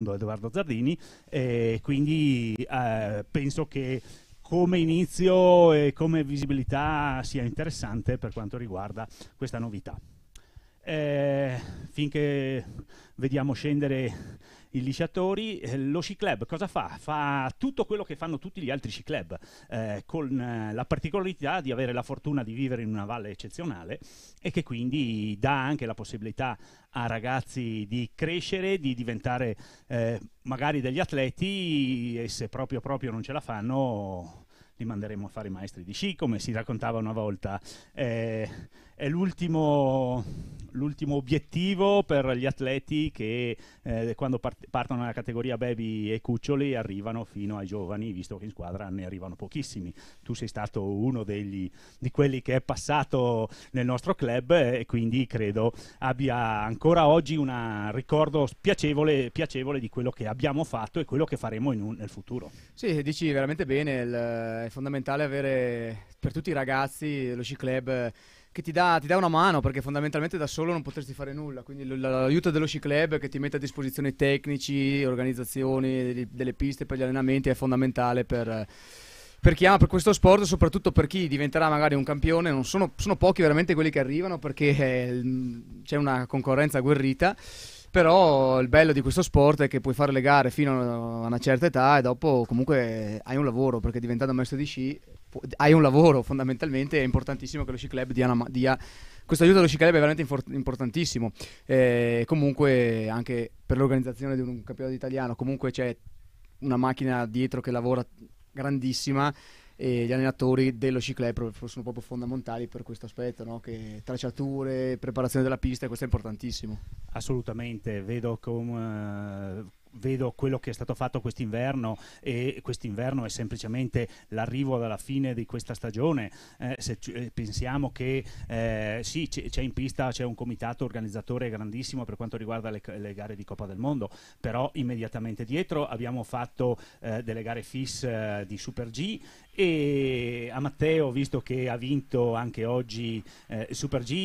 Edoardo Zardini e quindi eh, penso che come inizio e come visibilità sia interessante per quanto riguarda questa novità. Eh, finché vediamo scendere i lisciatori, eh, lo sci club cosa fa? Fa tutto quello che fanno tutti gli altri sci club, eh, con eh, la particolarità di avere la fortuna di vivere in una valle eccezionale e che quindi dà anche la possibilità a ragazzi di crescere, di diventare eh, magari degli atleti e se proprio proprio non ce la fanno li manderemo a fare maestri di sci, come si raccontava una volta. Eh, è l'ultimo l'ultimo obiettivo per gli atleti che eh, quando part- partono nella categoria baby e cuccioli arrivano fino ai giovani, visto che in squadra ne arrivano pochissimi. Tu sei stato uno degli, di quelli che è passato nel nostro club eh, e quindi credo abbia ancora oggi un ricordo piacevole, piacevole, di quello che abbiamo fatto e quello che faremo un, nel futuro. Sì, dici veramente bene, il, è fondamentale avere per tutti i ragazzi lo sci club che ti dà, ti dà, una mano perché fondamentalmente da solo non potresti fare nulla. Quindi l- l'aiuto dello sci club che ti mette a disposizione tecnici, organizzazioni de- delle piste per gli allenamenti è fondamentale per, per, chi ama per questo sport, soprattutto per chi diventerà magari un campione. Non sono, sono pochi veramente quelli che arrivano perché è, eh, c'è una concorrenza agguerrita. Però il bello di questo sport è che puoi fare le gare fino a una certa età e dopo comunque hai un lavoro perché diventando maestro di sci hai un lavoro fondamentalmente, è importantissimo che lo sci club dia, dia questo aiuto allo sci club è veramente infor- importantissimo. Eh, comunque anche per l'organizzazione di un, campionato italiano, comunque c'è una macchina dietro che lavora grandissima e gli allenatori dello sci club sono proprio fondamentali per questo aspetto, no? che tracciature, preparazione della pista, questo è importantissimo. Assolutamente, vedo com, vedo quello che è stato fatto quest'inverno e quest'inverno è semplicemente l'arrivo alla fine di questa stagione eh, se eh, pensiamo che eh, sì c'è in pista c'è un comitato organizzatore grandissimo per quanto riguarda le, le, gare di Coppa del Mondo però immediatamente dietro abbiamo fatto eh, delle gare fis eh, di Super G e a Matteo visto che ha vinto anche oggi eh, Super G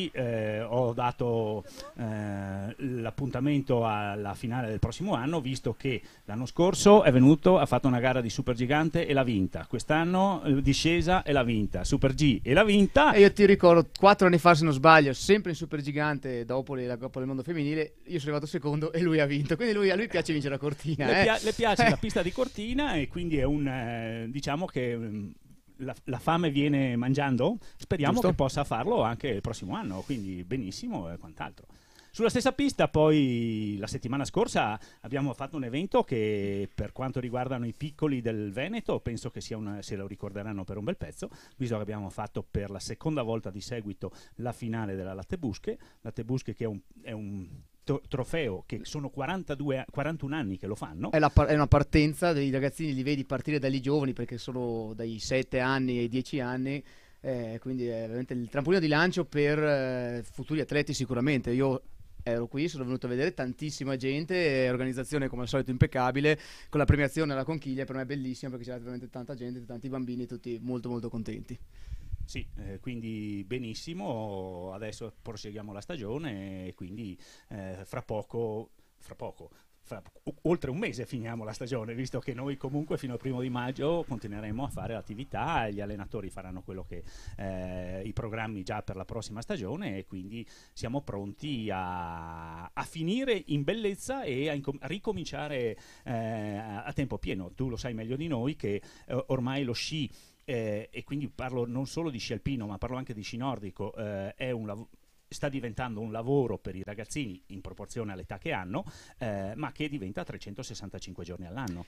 ho dato l'appuntamento alla finale del prossimo anno visto che l'anno scorso è venuto, ha fatto una gara di super gigante e l'ha vinta, quest'anno eh, discesa e l'ha vinta, Super G e l'ha vinta. E io ti ricordo, quattro anni fa se non sbaglio, sempre in super gigante dopo la Coppa del Mondo Femminile, io sono arrivato secondo e lui ha vinto, quindi lui, a lui piace vincere la cortina. Le, eh. pia- le piace la pista di cortina e quindi è un, eh, diciamo che... Mm, la, la, fame viene mangiando, speriamo Giusto. che possa farlo anche il prossimo anno, quindi benissimo e quant'altro. Sulla stessa pista poi la settimana scorsa abbiamo fatto un evento che per quanto riguardano i piccoli del Veneto penso che sia una, se lo ricorderanno per un bel pezzo, visto che abbiamo fatto per la seconda volta di seguito la finale della Lattebusche, Lattebusche che è un, è un trofeo che sono 42, 41 anni che lo fanno. È, par- è, una partenza dei ragazzini, li vedi partire dagli giovani perché sono dai 7 anni ai 10 anni. Eh, quindi è veramente il trampolino di lancio per eh, futuri atleti sicuramente. Io ero qui, sono venuto a vedere tantissima gente, organizzazione come al solito impeccabile, con la premiazione alla conchiglia per me è bellissima perché c'era veramente tanta gente, tanti bambini, tutti molto molto contenti. Sì, eh, quindi benissimo, adesso proseguiamo la stagione e quindi eh, fra poco fra poco, fra oltre un mese finiamo la stagione, visto che noi comunque fino al primo di maggio continueremo a fare l'attività, gli allenatori faranno quello che eh, i programmi già per la prossima stagione e quindi siamo pronti a, a finire in bellezza e a, incom- a ricominciare eh, a tempo pieno. Tu lo sai meglio di noi che eh, ormai lo sci eh, e quindi parlo non solo di sci alpino ma parlo anche di sci nordico, eh, è un lavoro sta diventando un lavoro per i ragazzini in proporzione all'età che hanno, eh, ma che diventa 365 giorni all'anno.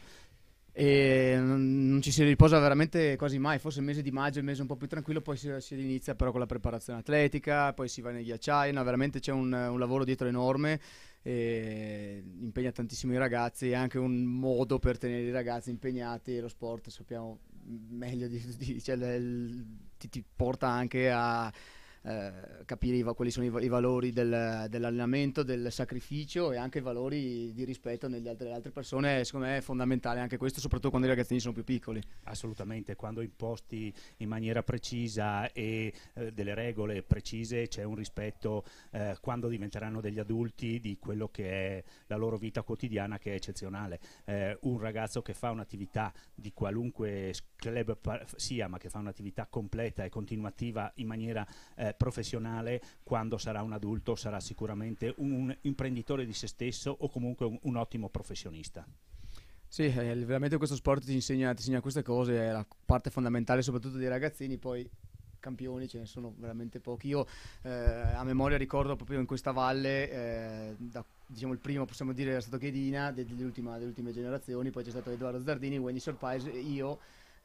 E non ci si riposa veramente quasi mai, forse il mese di maggio è il mese un po' più tranquillo, poi si, si inizia però con la preparazione atletica, poi si va nei ghiacciai, no, veramente c'è un, un lavoro dietro enorme impegna tantissimo i ragazzi, è anche un modo per tenere i ragazzi impegnati e lo sport sappiamo meglio di tutti, cioè, ti, ti porta anche a eh, capire i, quali sono i, i valori del, dell'allenamento, del sacrificio e anche i valori di rispetto nelle altre, altre, persone, secondo me è fondamentale anche questo, soprattutto quando i ragazzini sono più piccoli. Assolutamente, quando imposti in maniera precisa e eh, delle regole precise c'è un rispetto eh, quando diventeranno degli adulti di quello che è la loro vita quotidiana che è eccezionale. Eh, un ragazzo che fa un'attività di qualunque club sia, ma che fa un'attività completa e continuativa in maniera eh, professionale quando sarà un adulto sarà sicuramente un, imprenditore di se stesso o comunque un, un ottimo professionista. Sì, eh, veramente questo sport ti insegna, ti insegna queste cose, è la parte fondamentale soprattutto dei ragazzini, poi campioni ce ne sono veramente pochi. Io eh, a memoria ricordo proprio in questa valle, eh, da, diciamo il primo possiamo dire era stato Chedina delle, ultime generazioni, poi c'è stato Edoardo Zardini, Wendy Surprise, io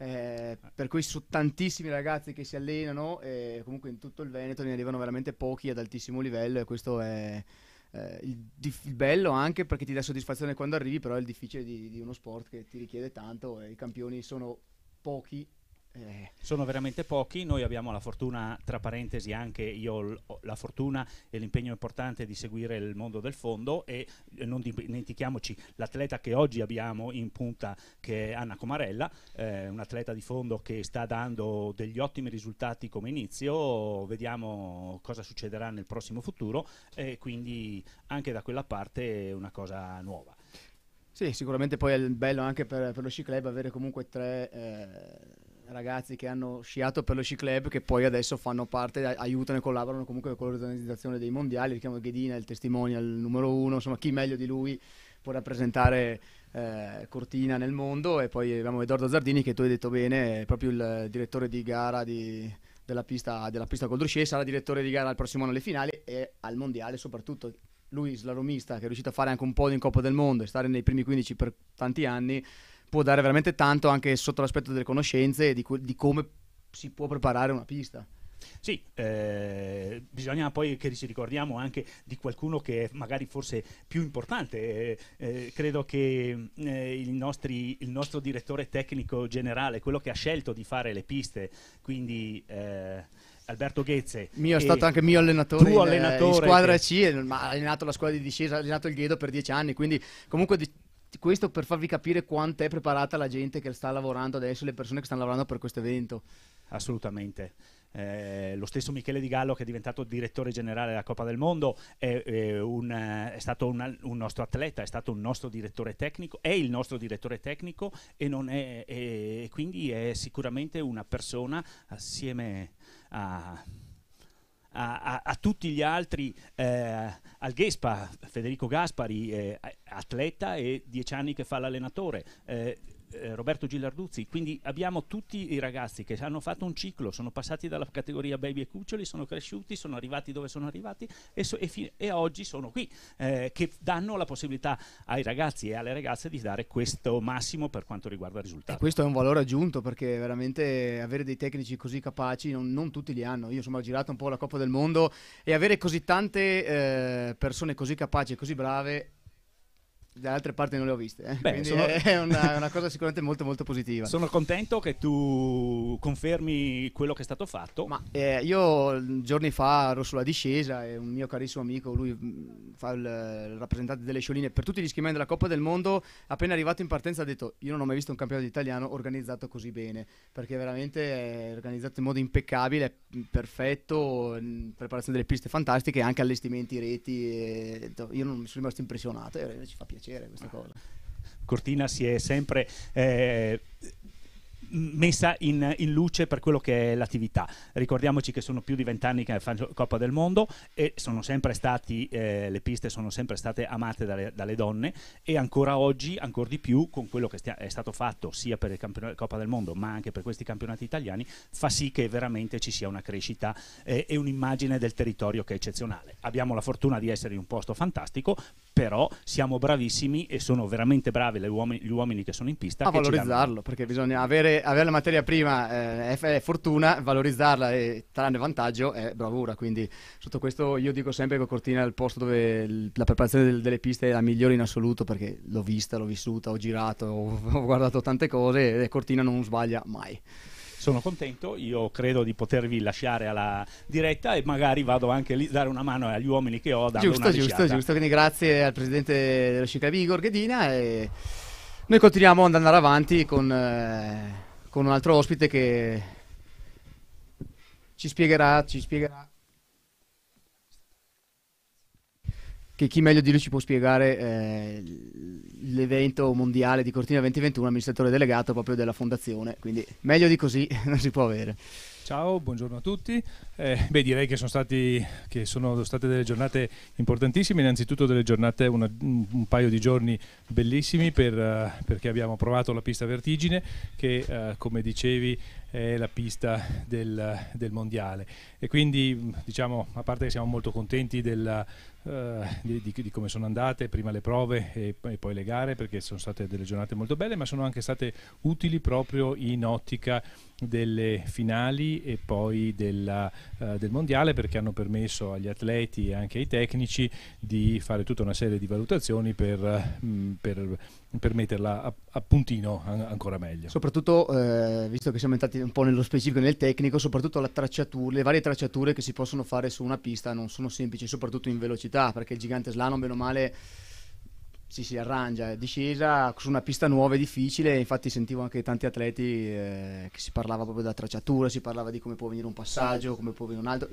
eh, per cui su tantissimi ragazzi che si allenano, eh, comunque in tutto il Veneto ne arrivano veramente pochi ad altissimo livello e questo è eh, il, il, bello anche perché ti dà soddisfazione quando arrivi, però è il difficile di, di uno sport che ti richiede tanto e i campioni sono pochi eh. Sono veramente pochi, noi abbiamo la fortuna, tra parentesi anche io ho la fortuna e l'impegno importante di seguire il mondo del fondo e eh, non dimentichiamoci l'atleta che oggi abbiamo in punta che è Anna Comarella, eh, un atleta di fondo che sta dando degli ottimi risultati come inizio, vediamo cosa succederà nel prossimo futuro e quindi anche da quella parte una cosa nuova. Sì, sicuramente poi è bello anche per, per lo sci club avere comunque tre... Eh ragazzi che hanno sciato per lo sci club che poi adesso fanno parte, aiutano e collaborano comunque con l'organizzazione dei mondiali, richiamo Ghedina, il testimonial numero uno, insomma chi meglio di lui può rappresentare eh, Cortina nel mondo e poi abbiamo Edoardo Zardini che tu hai detto bene, è proprio il direttore di gara di, della pista, della pista Coldruscier, sarà direttore di gara al prossimo anno alle finali e al mondiale soprattutto. Lui, slalomista, che è riuscito a fare anche un po' di in Coppa del Mondo e stare nei primi 15 per tanti anni, può dare veramente tanto anche sotto l'aspetto delle conoscenze e di, co- di come si può preparare una pista. Sì, eh, bisogna poi che ci ricordiamo anche di qualcuno che è magari forse più importante. Eh, eh, credo che eh, il, nostri, il, nostro direttore tecnico generale, quello che ha scelto di fare le piste, quindi eh, Alberto Ghezze. Mio, è stato anche mio allenatore. Tuo eh, allenatore. In, in squadra che... C, ha allenato la squadra di discesa, ha allenato il Ghedo per dieci anni, quindi comunque di, questo per farvi capire quanto è preparata la gente che sta lavorando adesso, le persone che stanno lavorando per questo evento. Assolutamente. Eh, lo stesso Michele Di Gallo che è diventato direttore generale della Coppa del Mondo è, è, eh, un, eh, è stato un, un, nostro atleta, è stato un nostro direttore tecnico, è il nostro direttore tecnico e è, quindi è sicuramente una persona assieme a a, a, a tutti gli altri, eh, al Gespa, Federico Gaspari, eh, atleta e dieci anni che fa l'allenatore. Eh, eh, Roberto Gillarduzzi, quindi abbiamo tutti i ragazzi che hanno fatto un ciclo, sono passati dalla categoria baby e cuccioli, sono cresciuti, sono arrivati dove sono arrivati e, so, e, e oggi sono qui, eh, che danno la possibilità ai ragazzi e alle ragazze di dare questo massimo per quanto riguarda il risultato. E questo è un valore aggiunto perché veramente avere dei tecnici così capaci non, non tutti li hanno, io insomma ho girato un po' la Coppa del Mondo e avere così tante eh, persone così capaci e così brave dalle altre parti non le ho viste. Eh. Beh, sono... è una, una, cosa sicuramente molto molto positiva. Sono contento che tu confermi quello che è stato fatto. Ma eh, io mm, giorni fa ero sulla discesa e un mio carissimo amico, lui mm, fa il, il rappresentante delle scioline per tutti gli schiman della Coppa del Mondo, appena arrivato in partenza ha detto io non ho mai visto un campionato italiano organizzato così bene, perché veramente è organizzato in modo impeccabile, mm, perfetto, preparazione delle piste fantastiche, anche allestimenti, reti, e... io non mi sono rimasto impressionato e ci fa piacere piacere questa cosa. Cortina si è sempre eh, messa in, in, luce per quello che è l'attività. Ricordiamoci che sono più di vent'anni che fanno Coppa del Mondo e sono sempre stati, eh, le piste sono sempre state amate dalle, dalle, donne e ancora oggi, ancora di più, con quello che stia, è stato fatto sia per la Coppa del Mondo ma anche per questi campionati italiani, fa sì che veramente ci sia una crescita eh, e un'immagine del territorio che è eccezionale. Abbiamo la fortuna di essere in un posto fantastico, però siamo bravissimi e sono veramente bravi uom- gli uomini che sono in pista. A valorizzarlo, perché bisogna avere, avere, la materia prima eh, è fortuna, valorizzarla e trarne vantaggio è bravura, quindi sotto questo io dico sempre che Cortina è il posto dove la preparazione del- delle piste è la migliore in assoluto, perché l'ho vista, l'ho vissuta, ho girato, ho, ho guardato tante cose e Cortina non sbaglia mai sono contento, io credo di potervi lasciare alla diretta e magari vado anche lì a dare una mano agli uomini che ho. Giusto, giusto, giusto, quindi grazie al presidente dello Chicago Ghedina e noi continuiamo ad andare avanti con, eh, con un altro ospite che ci spiegherà, ci spiegherà che chi meglio di lui ci può spiegare eh, l'evento mondiale di Cortina 2021, amministratore delegato proprio della fondazione, quindi meglio di così non si può avere. Ciao, buongiorno a tutti. Eh, beh, direi che sono, stati, che sono, state delle giornate importantissime, innanzitutto delle giornate, una, un paio di giorni bellissimi per, uh, perché abbiamo provato la pista vertigine che, uh, come dicevi, è la pista del, del mondiale. E quindi, diciamo, a parte che siamo molto contenti della, eh, di, di, di, come sono andate prima le prove e, e, poi le gare perché sono state delle giornate molto belle ma sono anche state utili proprio in ottica delle finali e poi della, uh, del mondiale perché hanno permesso agli atleti e anche ai tecnici di fare tutta una serie di valutazioni per, mh, mm, per, per metterla a, a puntino an ancora meglio. Soprattutto eh, visto che siamo entrati un po' nello specifico nel tecnico, soprattutto le varie tracciature che si possono fare su una pista non sono semplici, soprattutto in velocità velocità, perché il gigante slalom, bene o male, si, si arrangia. È discesa su una pista nuova e difficile, infatti sentivo anche tanti atleti eh, che si parlava proprio della tracciatura, si parlava di come può venire un passaggio, come può venire un altro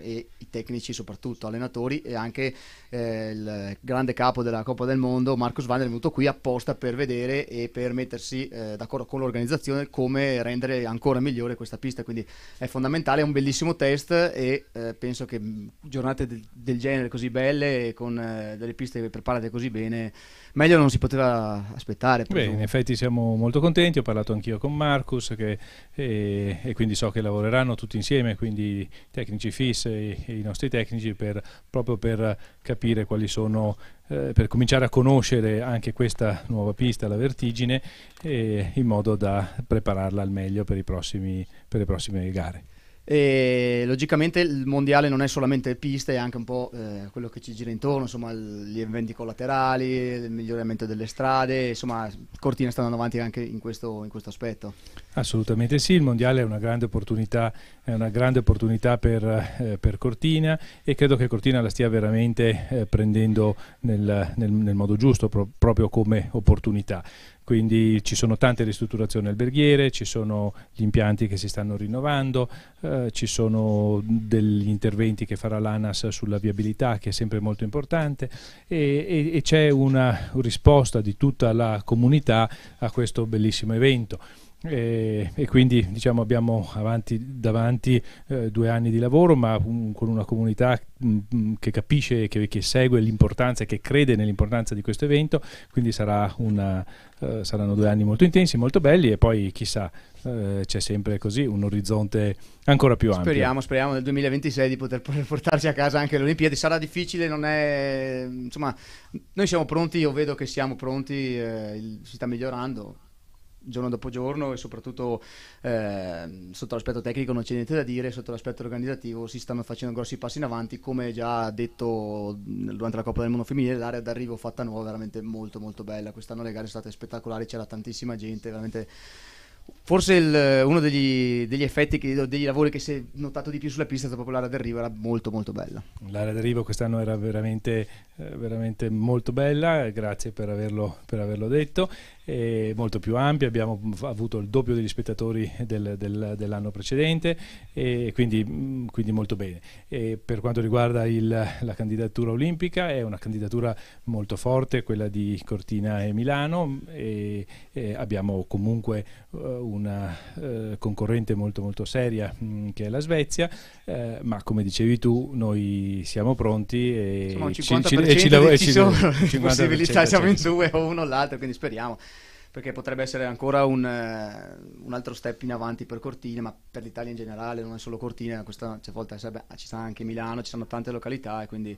e i tecnici soprattutto, allenatori e anche eh, il grande capo della Coppa del Mondo, Marcos Van, è venuto qui apposta per vedere e per mettersi eh, d'accordo con l'organizzazione come rendere ancora migliore questa pista, quindi è fondamentale, è un bellissimo test e eh, penso che mm, giornate del, del, genere così belle e con eh, delle piste preparate così bene meglio non si poteva aspettare. Beh, in effetti siamo molto contenti, ho parlato anch'io con Marcus che, e, e, quindi so che lavoreranno tutti insieme, quindi i tecnici FIS e, e i nostri tecnici per, proprio per capire quali sono eh, per cominciare a conoscere anche questa nuova pista, la vertigine, eh, in modo da prepararla al meglio per, prossimi, per le prossime gare. E logicamente il mondiale non è solamente pista, è anche un po' eh, quello che ci gira intorno, insomma, gli eventi collaterali, il miglioramento delle strade, insomma, Cortina sta andando avanti anche in questo, in questo aspetto. Assolutamente sì, il mondiale è una grande opportunità, è una grande opportunità per, eh, per, Cortina e credo che Cortina la stia veramente eh, prendendo nel, nel, nel, modo giusto, pro, proprio come opportunità quindi ci sono tante ristrutturazioni alberghiere, ci sono gli impianti che si stanno rinnovando, eh, ci sono degli interventi che farà l'ANAS sulla viabilità che è sempre molto importante e, e, e c'è una risposta di tutta la comunità a questo bellissimo evento. E, e, quindi diciamo, abbiamo avanti, davanti eh, due anni di lavoro, ma un, con una comunità mh, mm, mm, che capisce, che, che segue l'importanza e che crede nell'importanza di questo evento, quindi sarà una, eh, saranno due anni molto intensi, molto belli e poi chissà eh, c'è sempre così un orizzonte ancora più ampio. Speriamo, speriamo nel 2026 di poter portarci a casa anche le Olimpiadi, sarà difficile, non è... insomma noi siamo pronti, io vedo che siamo pronti, eh, si sta migliorando giorno dopo giorno e soprattutto eh, sotto l'aspetto tecnico non c'è niente da dire, sotto l'aspetto organizzativo si stanno facendo grossi passi in avanti, come già detto durante la Coppa del Mondo Femminile, l'area d'arrivo fatta nuova è veramente molto molto bella, quest'anno le gare sono state spettacolari, c'era tantissima gente, veramente... Forse il, uno degli, degli effetti, che, degli lavori che si è notato di più sulla pista è stata proprio l'area d'arrivo, era molto molto bella. L'area d'arrivo quest'anno era veramente, eh, veramente molto bella, grazie per averlo, per averlo detto eh, molto più ampia, abbiamo avuto il doppio degli spettatori del, del, dell'anno precedente e quindi, quindi molto bene. E per quanto riguarda il, la candidatura olimpica è una candidatura molto forte, quella di Cortina e Milano e, e abbiamo comunque uh, una uh, concorrente molto molto seria mh, che è la Svezia, eh, ma come dicevi tu noi siamo pronti e Insomma, ci, ci, e ci, ci sono possibilità, siamo in due o uno o l'altro, quindi speriamo perché potrebbe essere ancora un, eh, un, altro step in avanti per Cortina, ma per l'Italia in generale, non è solo Cortina, questa cioè, volta sarebbe, ci sta anche Milano, ci sono tante località e quindi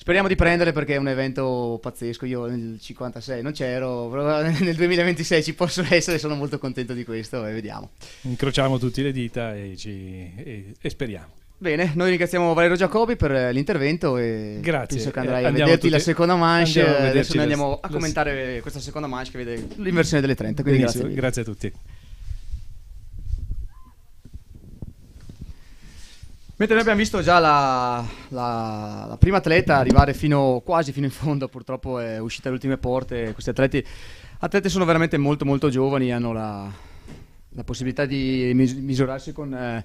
speriamo di prendere perché è un evento pazzesco. Io nel 56 non c'ero, però nel 2026 ci posso essere, sono molto contento di questo e vediamo. Incrociamo tutte le dita e, ci, e, e speriamo. Bene, noi ringraziamo Valerio Giacobbi per eh, l'intervento e Grazie. penso che andrai eh, a vederti tutti. la seconda manche. Adesso noi andiamo lo, a commentare lo... questa seconda manche che vede l'inversione delle 30. Quindi grazie. grazie a tutti. Mentre noi abbiamo visto già la, la, la prima atleta arrivare fino, quasi fino in fondo, purtroppo è uscita alle ultime porte. Questi atleti, atleti sono veramente molto molto giovani, hanno la, la possibilità di misurarsi con... Eh,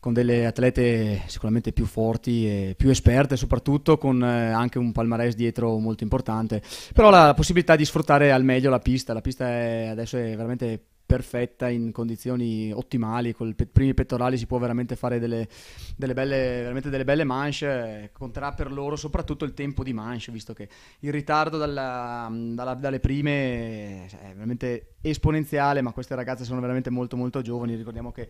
con delle atlete sicuramente più forti e più esperte, soprattutto con eh, anche un palmarès dietro molto importante. Però la possibilità di sfruttare al meglio la pista, la pista è, adesso è veramente perfetta in condizioni ottimali, con i pe- primi pettorali si può veramente fare delle, delle, belle, veramente delle belle manche, conterà per loro soprattutto il tempo di manche, visto che il ritardo dalla, dalla, dalle prime cioè, è veramente esponenziale, ma queste ragazze sono veramente molto molto giovani, ricordiamo che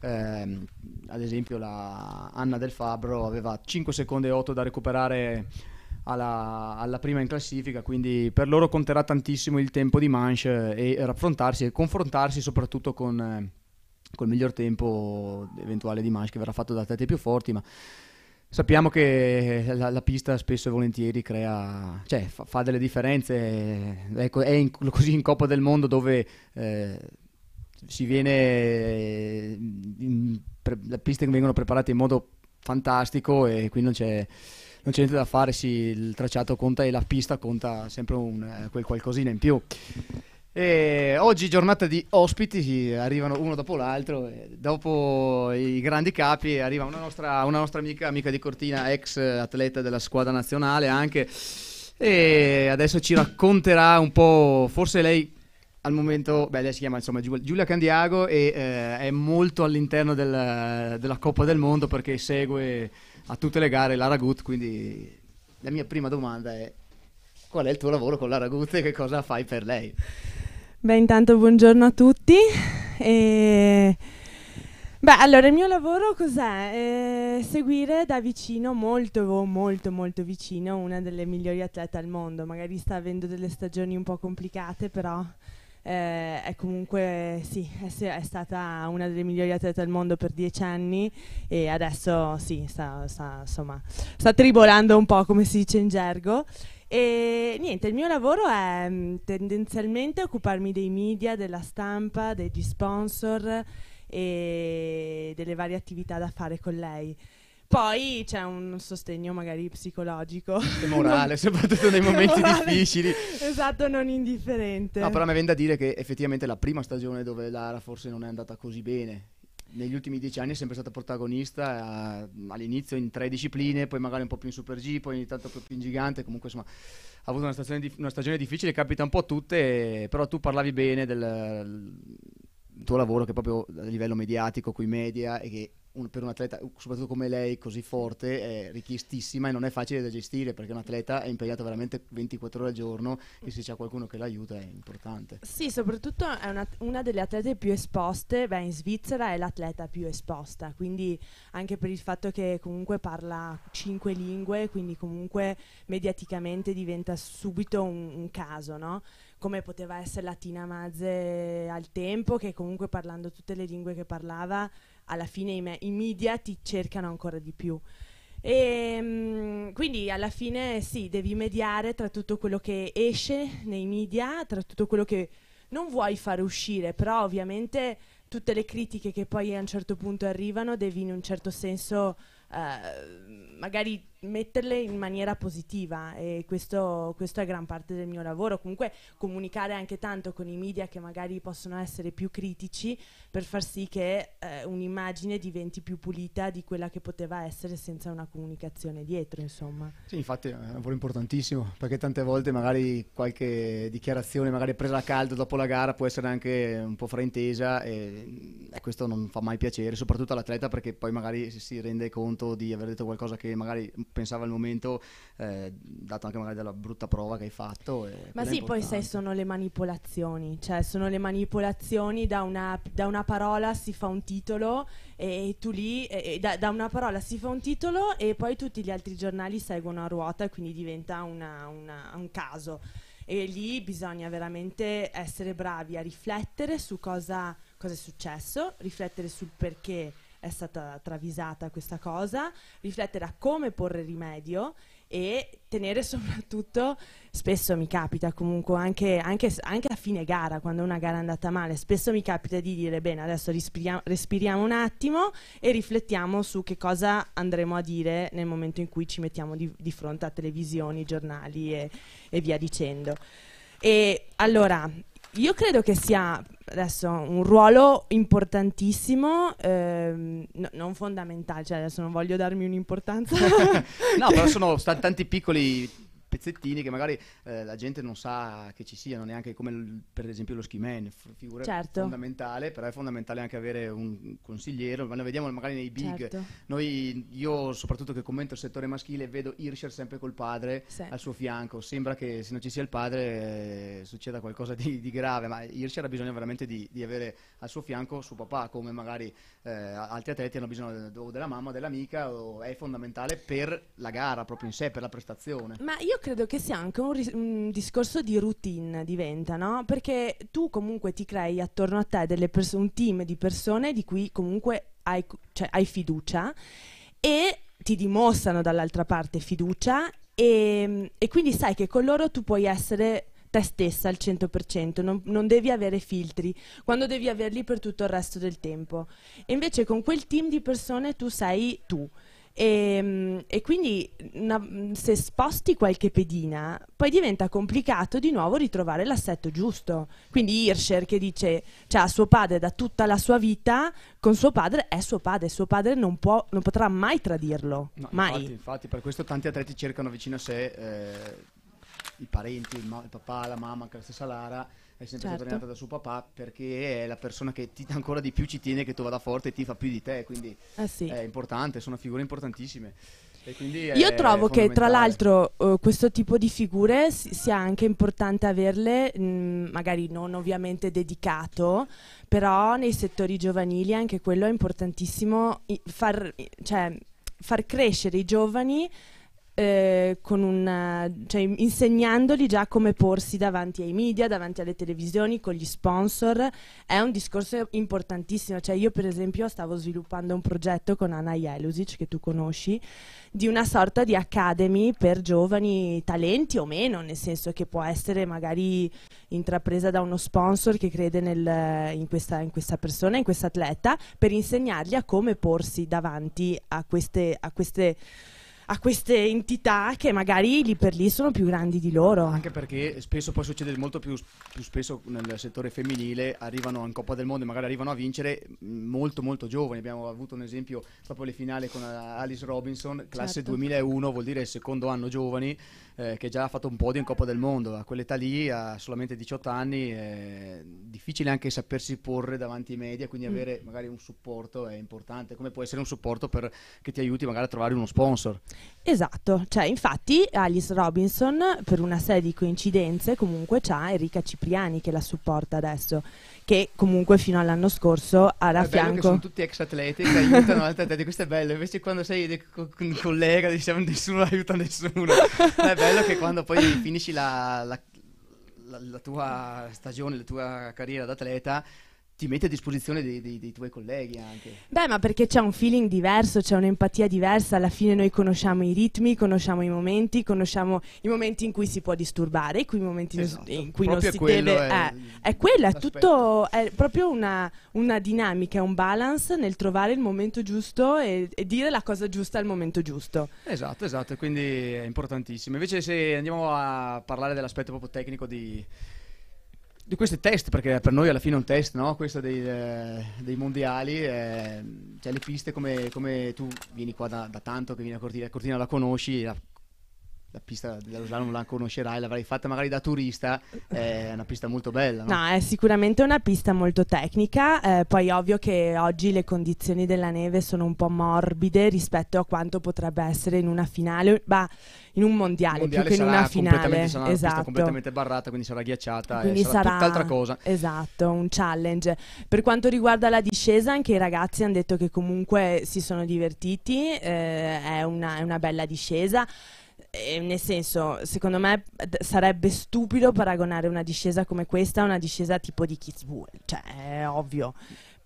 ehm, ad esempio la Anna del Fabbro aveva 5 secondi e 8 da recuperare alla, alla, prima in classifica, quindi per loro conterà tantissimo il tempo di manche e raffrontarsi e confrontarsi soprattutto con eh, col miglior tempo eventuale di manche che verrà fatto da atleti più forti, ma sappiamo che la, la, pista spesso e volentieri crea, cioè, fa, fa, delle differenze, è, ecco, è in, così in Coppa del Mondo dove... Eh, si viene eh, in, pre, le piste vengono preparate in modo fantastico e qui non c'è non c'è niente da fare, sì, il tracciato conta e la pista conta sempre un, eh, quel qualcosina in più. E oggi giornata di ospiti, arrivano uno dopo l'altro, dopo i grandi capi arriva una nostra, una nostra amica, amica di Cortina, ex atleta della squadra nazionale anche, e adesso ci racconterà un po', forse lei al momento, beh, lei si chiama insomma Giulia Candiago e eh, è molto all'interno del, della Coppa del Mondo perché segue a tutte le gare l'Aragut, quindi la mia prima domanda è qual è il tuo lavoro con l'Aragut e che cosa fai per lei? Beh, intanto buongiorno a tutti. E... Beh, allora il mio lavoro cos'è? Eh, seguire da vicino, molto, molto, molto vicino, una delle migliori atlete al mondo. Magari sta avendo delle stagioni un po' complicate, però eh, è comunque sì, è, è, stata una delle migliori atlete del mondo per dieci anni e adesso sì, sta, sta, insomma, sta tribolando un po' come si dice in gergo. E niente, il mio lavoro è mh, mm, tendenzialmente occuparmi dei media, della stampa, degli sponsor e delle varie attività da fare con lei. Poi c'è un sostegno magari psicologico. E morale, non... soprattutto nei momenti morale, difficili. Esatto, non indifferente. No, però mi viene da dire che effettivamente la prima stagione dove Lara forse non è andata così bene. Negli ultimi dieci anni è sempre stata protagonista, eh, a, all'inizio in tre discipline, poi magari un po' più in Super G, poi ogni tanto più in gigante, comunque insomma ha avuto una stagione, una stagione difficile, capita un po' a tutte, però tu parlavi bene del tuo lavoro che proprio a livello mediatico, coi media e che un, per un atleta, soprattutto come lei, così forte, è richiestissima e non è facile da gestire perché un atleta è impiegato veramente 24 ore al giorno e se c'è qualcuno che l'aiuta è importante. Sì, soprattutto è una, una delle atlete più esposte, beh in Svizzera è l'atleta più esposta, quindi anche per il fatto che comunque parla cinque lingue, quindi comunque mediaticamente diventa subito un, un caso, no? come poteva essere la Tina Mazze al tempo, che comunque parlando tutte le lingue che parlava alla fine i, me- i media ti cercano ancora di più. E, ehm, quindi alla fine sì, devi mediare tra tutto quello che esce nei media, tra tutto quello che non vuoi fare uscire, però ovviamente tutte le critiche che poi a un certo punto arrivano devi in un certo senso eh, magari metterle in maniera positiva e questo, questo, è gran parte del mio lavoro, comunque comunicare anche tanto con i media che magari possono essere più critici per far sì che eh, un'immagine diventi più pulita di quella che poteva essere senza una comunicazione dietro insomma. Sì infatti è un lavoro importantissimo perché tante volte magari qualche dichiarazione magari presa a caldo dopo la gara può essere anche un po' fraintesa e, e questo non fa mai piacere soprattutto all'atleta perché poi magari si rende conto di aver detto qualcosa che magari pensava al momento, eh, dato anche magari della brutta prova che hai fatto. Eh, Ma sì, poi sai, sono le manipolazioni, cioè sono le manipolazioni, da una, da una parola si fa un titolo e tu lì, e da, da, una parola si fa un titolo e poi tutti gli altri giornali seguono a ruota e quindi diventa una, una, un caso. E lì bisogna veramente essere bravi a riflettere su cosa, cosa è successo, riflettere sul perché è stata travisata questa cosa, riflettere a come porre rimedio e tenere soprattutto, spesso mi capita comunque anche, anche, anche, a fine gara, quando una gara è andata male, spesso mi capita di dire bene adesso respiriamo, respiriamo un attimo e riflettiamo su che cosa andremo a dire nel momento in cui ci mettiamo di, di fronte a televisioni, giornali e, e via dicendo. E allora, io credo che sia adesso un ruolo importantissimo, ehm, no- non fondamentale, cioè adesso non voglio darmi un'importanza. no, però sono stati tanti piccoli pezzettini che magari eh, la gente non sa che ci siano, neanche come l- per esempio lo ski f- figura certo. fondamentale, però è fondamentale anche avere un consigliere, ma lo vediamo magari nei big. Certo. Noi, io soprattutto che commento il settore maschile, vedo Hirscher sempre col padre sì. al suo fianco, sembra che se non ci sia il padre eh, succeda qualcosa di, di, grave, ma Hirscher ha bisogno veramente di, di, avere al suo fianco suo papà, come magari eh, altri atleti hanno bisogno de- della mamma, dell'amica, è fondamentale per la gara proprio in sé, per la prestazione. Ma io credo che sia anche un, un, discorso di routine, diventa, no? Perché tu comunque ti crei attorno a te un team di persone di cui comunque hai, cioè, hai fiducia e ti dimostrano dall'altra parte fiducia e, e, quindi sai che con loro tu puoi essere te stessa al 100%, non, non, devi avere filtri, quando devi averli per tutto il resto del tempo. E invece con quel team di persone tu sei tu. E, ehm, e quindi una, se sposti qualche pedina, poi diventa complicato di nuovo ritrovare l'assetto giusto. Quindi Hirscher che dice, cioè a suo padre da tutta la sua vita, con suo padre è suo padre, suo padre non, può, non potrà mai tradirlo. No, mai. Infatti, infatti, per questo tanti atleti cercano vicino a sé eh, i parenti, il, ma- il papà, la mamma, anche la stessa Lara è sempre certo. stata allenata da suo papà perché è la persona che ti, ancora di più ci tiene, che tu vada forte e ti fa più di te, quindi eh sì. è importante, sono figure importantissime. Io trovo che tra l'altro uh, questo tipo di figure si- sia anche importante averle, mh, mm, magari non ovviamente dedicato, però nei settori giovanili anche quello è importantissimo, far, cioè, far crescere i giovani eh, una, eh, cioè, insegnandoli già come porsi davanti ai media, davanti alle televisioni, con gli sponsor, è un discorso importantissimo. Cioè, io per esempio stavo sviluppando un progetto con Anna Jelusic, che tu conosci, di una sorta di academy per giovani talenti o meno, nel senso che può essere magari intrapresa da uno sponsor che crede nel, in, questa, in, questa, persona, in questo atleta, per insegnargli a come porsi davanti a queste, a queste a queste entità che magari lì per lì sono più grandi di loro. Anche perché spesso poi succede molto più, più spesso nel settore femminile, arrivano in Coppa del Mondo e magari arrivano a vincere mm, molto molto giovani. Abbiamo avuto un esempio proprio le finali con eh, Alice Robinson, classe certo. 2001, vuol dire secondo anno giovani eh, che già ha fatto un podio in Coppa del Mondo, a quell'età lì, a solamente 18 anni, è difficile anche sapersi porre davanti ai media, quindi mm. avere magari un supporto è importante, come può essere un supporto per, che ti aiuti magari a trovare uno sponsor. Esatto, cioè infatti Alice Robinson per una serie di coincidenze comunque c'ha Enrica Cipriani che la supporta adesso che comunque fino all'anno scorso era a fianco. sono tutti ex atleti che aiutano altri atleti, questo è bello. Invece quando sei co- un collega, diciamo, nessuno aiuta nessuno. è bello che quando poi finisci la, la, la, la tua stagione, la tua carriera d'atleta ti metti a disposizione dei, dei, dei, tuoi colleghi anche. Beh, ma perché c'è un feeling diverso, c'è un'empatia diversa, alla fine noi conosciamo i ritmi, conosciamo i momenti, conosciamo i momenti in cui si può disturbare, i momenti esatto. in cui non si deve... È, eh, è quello, è tutto, è proprio una, una, dinamica, un balance nel trovare il momento giusto e, e, dire la cosa giusta al momento giusto. Esatto, esatto, quindi è importantissimo. Invece se andiamo a parlare dell'aspetto proprio tecnico di di questi test, perché per noi alla fine è un test, no? questo dei, eh, dei mondiali, eh, cioè le piste come, come, tu vieni qua da, da tanto, che vieni a Cortina, Cortina la conosci, la, la pista della Rosalano non la conoscerai, l'avrai fatta magari da turista, eh, è una pista molto bella. No? no, è sicuramente una pista molto tecnica, eh, poi ovvio che oggi le condizioni della neve sono un po' morbide rispetto a quanto potrebbe essere in una finale, ma in un mondiale, mondiale più che in una finale. Sarà esatto. completamente barrata, quindi sarà ghiacciata quindi sarà, sarà tutt'altra cosa. Esatto, un challenge. Per quanto riguarda la discesa, anche i ragazzi hanno detto che comunque si sono divertiti, eh, è, una, è una bella discesa. E nel senso, secondo me sarebbe stupido paragonare una discesa come questa a una discesa tipo di Kitzbühel, cioè è ovvio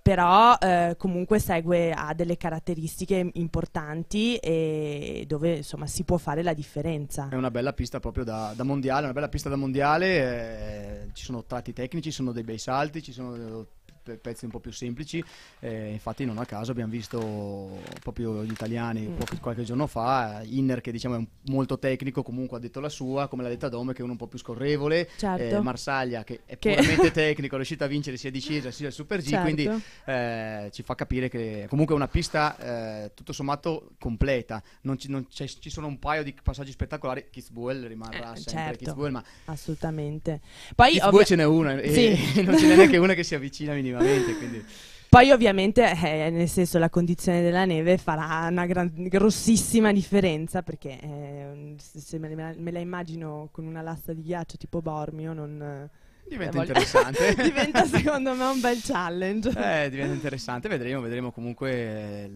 però eh, comunque segue ha delle caratteristiche importanti e dove insomma si può fare la differenza. È una bella pista proprio da, da mondiale, una bella pista da mondiale, eh, ci sono tratti tecnici, ci sono dei bei salti, ci sono pezzi un po' più semplici, eh, infatti non a caso abbiamo visto proprio gli italiani mm. qualche giorno fa, Inner che diciamo è un, molto tecnico, comunque ha detto la sua, come l'ha detta Dome che è uno un po' più scorrevole, certo. eh, Marsaglia che è che... puramente tecnico, è riuscito a vincere sia di Cesa sia il Super G, certo. quindi eh, ci fa capire che comunque è una pista eh, tutto sommato completa, non ci, non ci, sono un paio di passaggi spettacolari, Kitzbuehl rimarrà eh, sempre certo. Kitzbühel, ma assolutamente. Poi Kitzbühel ce n'è una, sì. e eh, non ce n'è neanche una che si avvicina minimamente continuamente, quindi... Poi ovviamente, eh, nel senso, la condizione della neve farà una gran, grossissima differenza perché eh, se me, me, me, la immagino con una lassa di ghiaccio tipo Bormio non... Eh, diventa interessante. diventa secondo me un bel challenge. Eh, diventa interessante, vedremo, vedremo comunque eh,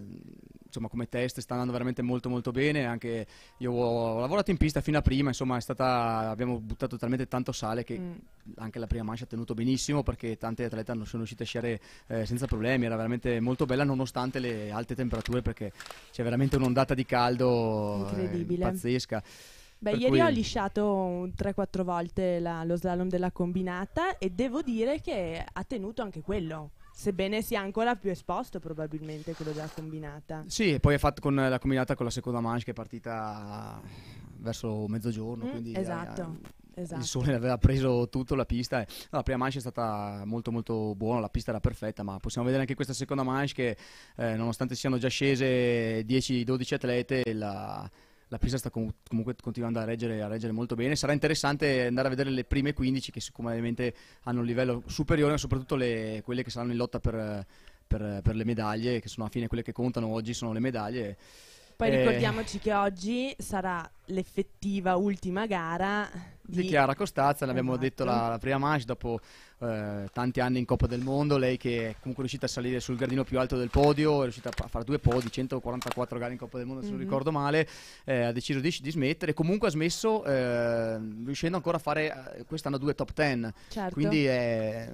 insomma, come test sta andando veramente molto molto bene, anche io ho lavorato in pista fino a prima, insomma stata, abbiamo buttato talmente tanto sale che mm. anche la prima mancia ha tenuto benissimo perché tante atlete non sono riuscite a sciare eh, senza problemi, era veramente molto bella nonostante le alte temperature perché c'è veramente un'ondata di caldo eh, pazzesca. Beh, per ieri cui... ho lisciato 3-4 volte la, lo slalom della combinata e devo dire che ha tenuto anche quello sebbene sia ancora più esposto probabilmente quello della combinata. Sì, e poi è fatto con la combinata con la seconda manche che è partita verso mezzogiorno, mm, quindi esatto. A, eh, a, Esatto. il sole aveva preso tutto la pista. No, la prima manche è stata molto molto buona, la pista era perfetta, ma possiamo vedere anche questa seconda manche che eh, nonostante siano già scese 10-12 atlete, la, la Pisa sta com- comunque continuando a reggere, a reggere, molto bene. Sarà interessante andare a vedere le prime 15 che sicuramente hanno un livello superiore, ma soprattutto le, quelle che saranno in lotta per, per, per le medaglie, che sono a fine quelle che contano oggi, sono le medaglie. Poi eh. ricordiamoci che oggi sarà l'effettiva ultima gara di, di Chiara Costazza, l'abbiamo esatto. detto la, la, prima match dopo eh, tanti anni in Coppa del Mondo, lei che è comunque riuscita a salire sul gradino più alto del podio, è riuscita a fare due podi, 144 gare in Coppa del Mondo se mm-hmm. non mhm. ricordo male, eh, ha deciso di, di, smettere, comunque ha smesso eh, riuscendo ancora a fare eh, quest'anno due top ten, certo. quindi è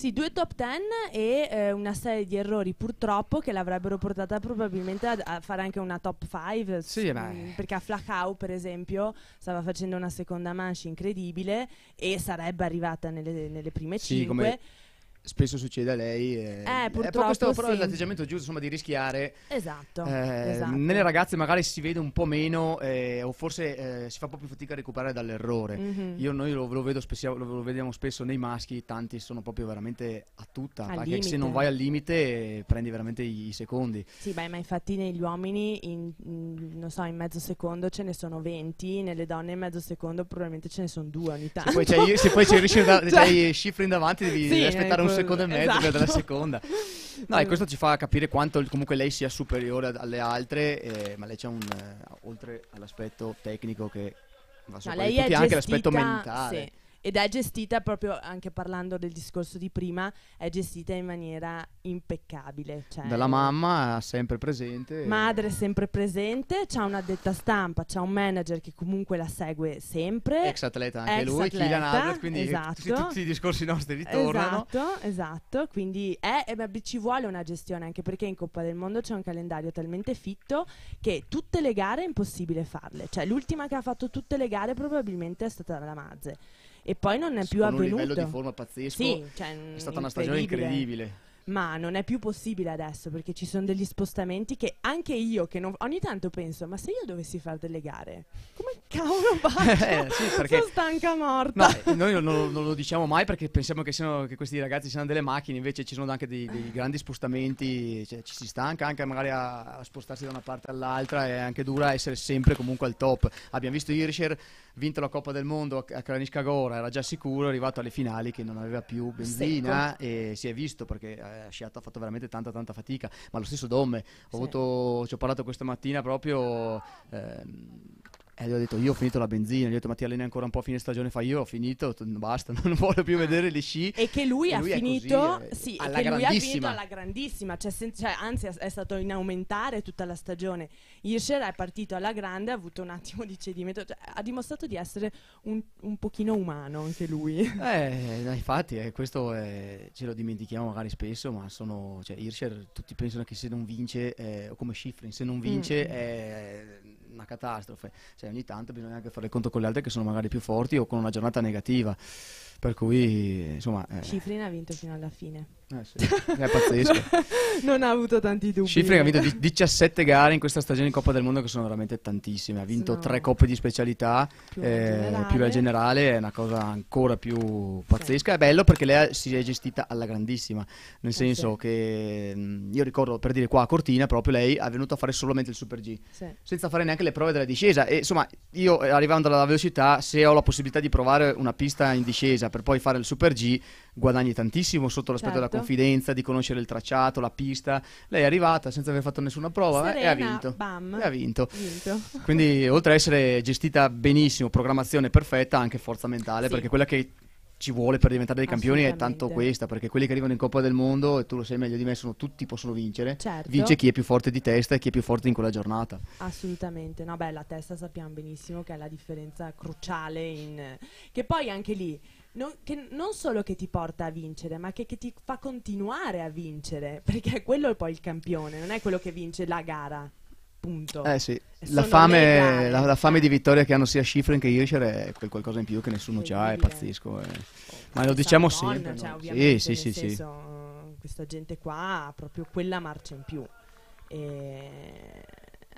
sì, due top ten e eh, una serie di errori purtroppo che l'avrebbero portata probabilmente a, a fare anche una top five. Sì, ma... Mm, perché a Flacau, per esempio, stava facendo una seconda manche incredibile e sarebbe arrivata nelle, nelle prime sì, 5. Come spesso succede a lei. Eh, eh purtroppo. questo però sì. l'atteggiamento giusto, insomma, di rischiare. Esatto, eh, esatto, Nelle ragazze magari si vede un po' meno, eh, o forse eh, si fa proprio fatica a recuperare dall'errore. Mm-hmm. Io, noi lo, lo, vedo spesso, lo, lo, vediamo spesso nei maschi, tanti sono proprio veramente a tutta. Al perché limite. se non vai al limite, eh, prendi veramente i, i secondi. Sì, beh, ma infatti negli uomini, in, non so, in mezzo secondo ce ne sono 20, nelle donne in mezzo secondo probabilmente ce ne sono due ogni tanto. Se poi c'è, se poi c'è, cioè, c'è, cioè, in davanti, devi sì, aspettare un un esatto. secondo e mezzo esatto. della seconda. No, e questo ci fa capire quanto comunque lei sia superiore alle altre, eh, ma lei c'è un, eh, oltre all'aspetto tecnico che va sopra no, lei tutti, anche l'aspetto mentale. Sì ed è gestita proprio anche parlando del discorso di prima, è gestita in maniera impeccabile. Cioè, Dalla mamma sempre presente. Madre sempre presente, c'ha una detta stampa, c'ha un manager che comunque la segue sempre. Ex atleta anche ex lui, atleta, Kylian Adler quindi esatto. tutti, tutti, i discorsi nostri ritornano. Esatto, esatto, quindi è, beh, ci vuole una gestione anche perché in Coppa del Mondo c'è un calendario talmente fitto che tutte le gare è impossibile farle. Cioè l'ultima che ha fatto tutte le gare probabilmente è stata la Mazze e poi non è più con avvenuto. un livello di forma pazzesco. Sì, cioè, è stata una stagione incredibile ma non è più possibile adesso perché ci sono degli spostamenti che anche io, che non, ogni tanto penso, ma se io dovessi fare delle gare, come cavolo faccio? eh, sì, perché... Sono stanca morta. Ma eh, noi non, non, lo diciamo mai perché pensiamo che, siano, che, questi ragazzi siano delle macchine, invece ci sono anche dei, dei grandi spostamenti, cioè, ci si stanca anche magari a, a, spostarsi da una parte all'altra, è anche dura essere sempre comunque al top. Abbiamo visto Irisher vinto la Coppa del Mondo a Kranichkagora, era già sicuro, è arrivato alle finali che non aveva più benzina Secco. e si è visto perché... Eh, eh, Sciatta ha fatto veramente tanta tanta fatica, ma lo stesso Domme, ho, sì. avuto, ci ho parlato questa mattina proprio... Ehm, e eh, lui ha detto io ho finito la benzina, gli ho detto ma ti Lena ancora un po' a fine stagione, fa io ho finito, basta, non voglio più ah. vedere le sci. E che lui, e lui ha finito, così, eh, sì, e che lui ha finito alla grandissima, cioè, sen- cioè, anzi è stato in aumentare tutta la stagione. Hirscher è partito alla grande, ha avuto un attimo di cedimento, cioè, ha dimostrato di essere un, un pochino umano anche lui. Eh, infatti eh, questo eh, ce lo dimentichiamo magari spesso, ma sono, cioè Hirscher tutti pensano che se non vince, eh, come Schifrin, se non vince... Mm. Eh, una catastrofe. Cioè, ogni tanto bisogna anche fare conto con le altre che sono magari più forti o con una giornata negativa. Per cui, insomma... Eh. Cifrina ha vinto fino alla fine. Eh sì, è eh, pazzesco. non ha avuto tanti dubbi. Cifrin ha vinto 17 gare in questa stagione in Coppa del Mondo che sono veramente tantissime. Ha vinto no. tre coppe di specialità, più, eh, la più, la generale, è una cosa ancora più pazzesca. Sì. È bello perché lei si è gestita alla grandissima, nel eh, senso sì. che mm, io ricordo per dire qua a Cortina proprio lei è venuta a fare solamente il Super G, senza fare neanche le prove della discesa. E insomma, io eh, arrivando alla velocità, se ho la possibilità di provare una pista in discesa, per poi fare il Super G guadagni tantissimo sotto l'aspetto certo. della confidenza, di conoscere il tracciato, la pista. Lei è arrivata senza aver fatto nessuna prova Serena, e ha vinto. Bam. E ha vinto. vinto. Quindi oltre a essere gestita benissimo, programmazione perfetta, anche forza mentale, sì. perché quella che ci vuole per diventare dei campioni è tanto questa, perché quelli che arrivano in Coppa del Mondo, e tu lo sai meglio di me, sono tutti possono vincere. Certo. Vince chi è più forte di testa e chi è più forte in quella giornata. Assolutamente, no beh, la testa sappiamo benissimo che è la differenza cruciale in... che poi anche lì non, che non solo che ti porta a vincere, ma che, che, ti fa continuare a vincere, perché quello è poi il campione, non è quello che vince la gara. Punto. Eh sì, la fame, la, la fame, di vittoria che hanno sia Schifrin che Hirscher è quel qualcosa in più che nessuno che ha, è pazzesco. È... Eh. ma lo diciamo Savon, sempre. Cioè, no? Sì, sì, sì, senso, sì. Questa gente qua ha proprio quella marcia in più. E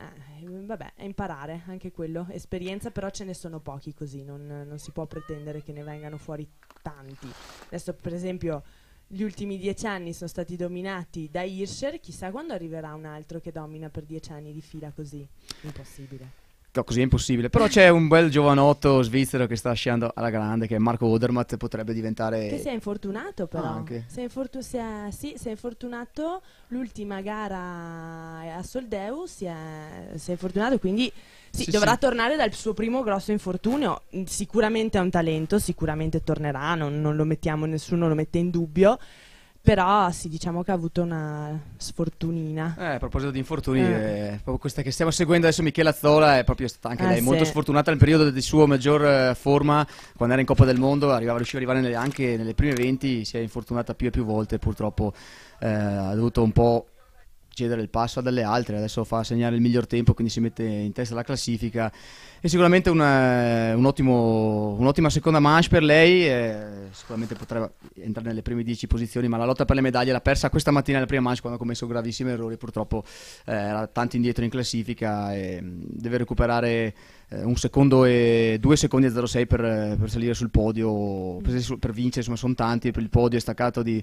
eh, vabbè, è imparare anche quello. Esperienza, però ce ne sono pochi così, non, non si può pretendere che ne vengano fuori tanti. Adesso, per esempio, gli ultimi dieci anni sono stati dominati da Hirscher, chissà quando arriverà un altro che domina per dieci anni di fila così. Impossibile così è impossibile. Però c'è un bel giovanotto svizzero che sta lasciando alla grande, che è Marco Odermatt, potrebbe diventare... Che si è infortunato però. anche. Si è, infortu- si è, sì, si è infortunato l'ultima gara a Soldeu, si è, si è infortunato, quindi sì, sì, dovrà tornare dal suo primo grosso infortunio. Sicuramente ha un talento, sicuramente tornerà, non, non lo mettiamo, nessuno lo mette in dubbio però sì, diciamo che ha avuto una sfortunina. Eh, a proposito di infortuni, eh. Eh, proprio questa che stiamo seguendo adesso, Michela Zola è proprio stata anche eh, lei sì. molto sfortunata nel periodo di sua maggior eh, forma, quando era in Coppa del Mondo, arrivava, riusciva ad arrivare nelle, anche nelle prime 20, si è infortunata più e più volte, purtroppo eh, ha dovuto un po' cedere il passo a delle altre, adesso fa segnare il miglior tempo, quindi si mette in testa la classifica. E sicuramente una, eh, un ottimo, un'ottima seconda manche per lei, eh, sicuramente potrebbe entrare nelle prime 10 posizioni, ma la lotta per le medaglie l'ha persa questa mattina nella prima manche quando ha commesso gravissimi errori, purtroppo eh, era tanto indietro in classifica e mm, deve recuperare eh, un secondo e due secondi e 06 per, eh, per salire sul podio, per, per vincere, insomma sono tanti, per il podio è staccato di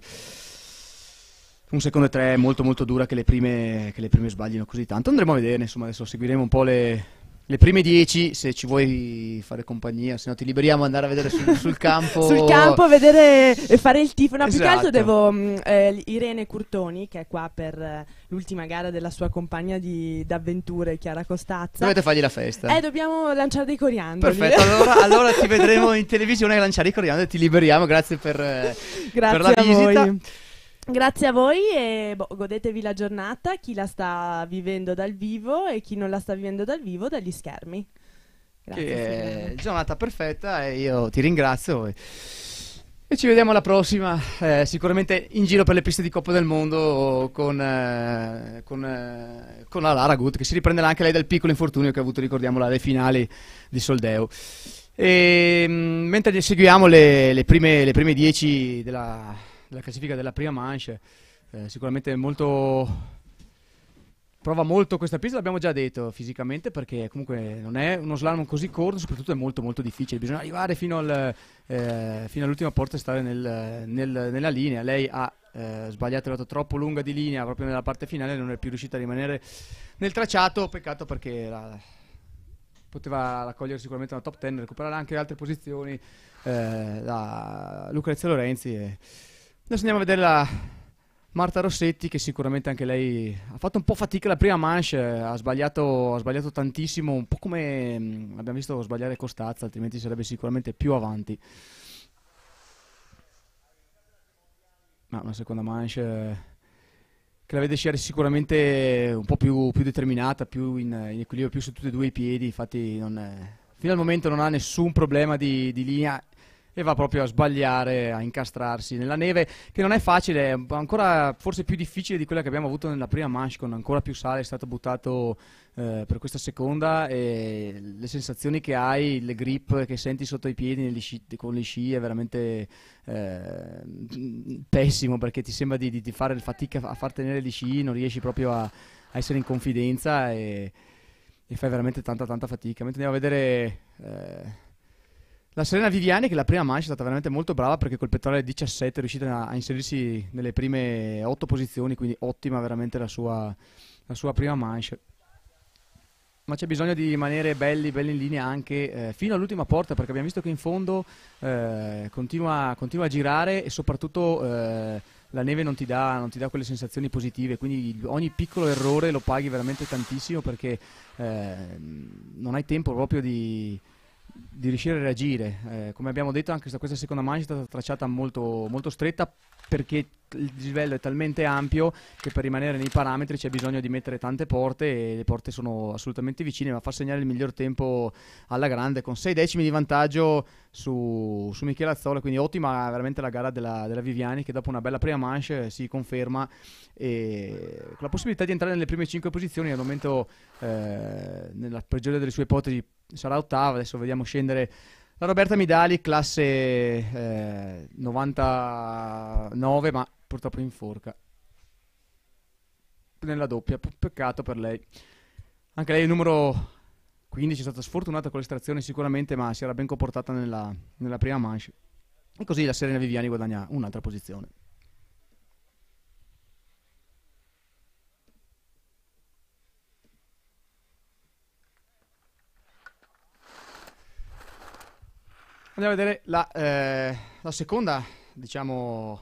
un secondo e tre molto molto dura che le prime, che le prime sbaglino così tanto. Andremo a vedere, insomma, adesso seguiremo un po' le, le prime dieci se ci vuoi fare compagnia, se no ti liberiamo andare a vedere sul, sul campo. sul campo, vedere e fare il tifo. No, esatto. più che altro esatto. devo mm, eh, Irene Curtoni, che è qua per eh, l'ultima gara della sua compagna di, d'avventure, Chiara Costazza. Dovete fargli la festa. Eh, dobbiamo lanciare dei coriandoli. Perfetto, allora, allora ti vedremo in televisione a lanciare i coriandoli e ti liberiamo. Grazie per, eh, Grazie per la visita. Voi. Grazie a voi e boh, godetevi la giornata, chi la sta vivendo dal vivo e chi non la sta vivendo dal vivo dagli schermi. Grazie. Che è giornata perfetta e io ti ringrazio. E... E ci vediamo alla prossima, eh, sicuramente in giro per le piste di Coppa del Mondo con, eh, con, eh, con, la Lara Gut che si riprenderà anche lei dal piccolo infortunio che ha avuto, ricordiamo, alle finali di Soldeo. E, ehm, mentre seguiamo le, le, prime, le prime dieci della, la classifica della prima manche. Eh, sicuramente molto prova molto questa pista, l'abbiamo già detto fisicamente, perché comunque non è uno slalom così corto, soprattutto è molto molto difficile, bisogna arrivare fino, al, eh, fino all'ultima porta e stare nel, nel, nella linea. Lei ha eh, sbagliato, è andata troppo lunga di linea proprio nella parte finale, non è più riuscita a rimanere nel tracciato, peccato perché la, poteva raccogliere sicuramente una top 10, recuperare anche altre posizioni eh, da Lucrezia Lorenzi. E, Adesso andiamo a vedere la Marta Rossetti che sicuramente anche lei ha fatto un po' fatica la prima manche, ha sbagliato, ha sbagliato tantissimo, un po' come mm, abbiamo visto sbagliare Costazza, altrimenti sarebbe sicuramente più avanti. Ma una seconda manche che la vede sciare sicuramente un po' più, più determinata, più in, in, equilibrio, più su tutti e due i piedi, infatti non è, fino al momento non ha nessun problema di, di linea e va proprio a sbagliare, a incastrarsi nella neve, che non è facile, è ancora forse più difficile di quella che abbiamo avuto nella prima manche, con ancora più sale è stato buttato eh, per questa seconda e le sensazioni che hai, le grip che senti sotto i piedi sci, con gli sci è veramente eh, pessimo perché ti sembra di, di, di, fare fatica a far tenere gli sci, non riesci proprio a, a essere in confidenza e, e, fai veramente tanta tanta fatica. Mentre andiamo a vedere... Eh, la Serena Viviani, che la prima mancia è stata veramente molto brava perché col pettorale 17 è riuscita a inserirsi nelle prime 8 posizioni, quindi ottima veramente la sua, la sua prima mancia. Ma c'è bisogno di rimanere belli, belli in linea anche eh, fino all'ultima porta perché abbiamo visto che in fondo eh, continua, continua, a girare e soprattutto eh, la neve non ti, dà, non ti, dà, quelle sensazioni positive, quindi ogni piccolo errore lo paghi veramente tantissimo perché eh, non hai tempo proprio di di riuscire a reagire. Eh, come abbiamo detto, anche questa, questa seconda mancia è stata tracciata molto, molto stretta perché il dislivello è talmente ampio che per rimanere nei parametri c'è bisogno di mettere tante porte e le porte sono assolutamente vicine ma fa segnare il miglior tempo alla grande con 6 decimi di vantaggio su, su Michele Azzola quindi ottima veramente la gara della, della, Viviani che dopo una bella prima manche si conferma e con la possibilità di entrare nelle prime 5 posizioni al momento eh, nella peggiore delle sue ipotesi sarà ottava adesso vediamo scendere la Roberta Midali, classe eh, 99, ma purtroppo in forca. Nella doppia, peccato per lei. Anche lei è il numero 15, è stata sfortunata con l'estrazione sicuramente, ma si era ben comportata nella, nella prima manche. E così la Serena Viviani guadagna un'altra posizione. Andiamo a vedere la, eh, la seconda, diciamo,